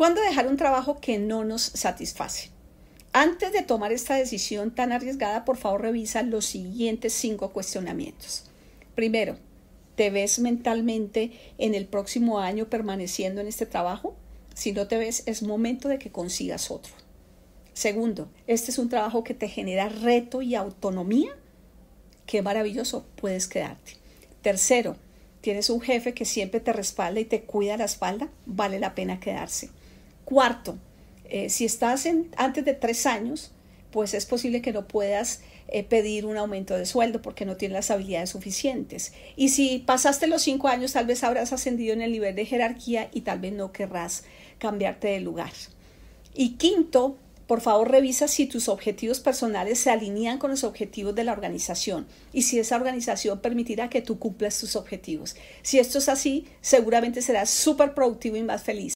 ¿Cuándo dejar un trabajo que no nos satisface? Antes de tomar esta decisión tan arriesgada, por favor revisa los siguientes cinco cuestionamientos. Primero, ¿te ves mentalmente en el próximo año permaneciendo en este trabajo? Si no te ves, es momento de que consigas otro. Segundo, ¿este es un trabajo que te genera reto y autonomía? Qué maravilloso, puedes quedarte. Tercero, ¿tienes un jefe que siempre te respalda y te cuida la espalda? Vale la pena quedarse. Cuarto, eh, si estás antes de tres años, pues es posible que no puedas eh, pedir un aumento de sueldo porque no tienes las habilidades suficientes. Y si pasaste los cinco años, tal vez habrás ascendido en el nivel de jerarquía y tal vez no querrás cambiarte de lugar. Y quinto, por favor revisa si tus objetivos personales se alinean con los objetivos de la organización y si esa organización permitirá que tú cumplas tus objetivos. Si esto es así, seguramente serás súper productivo y más feliz.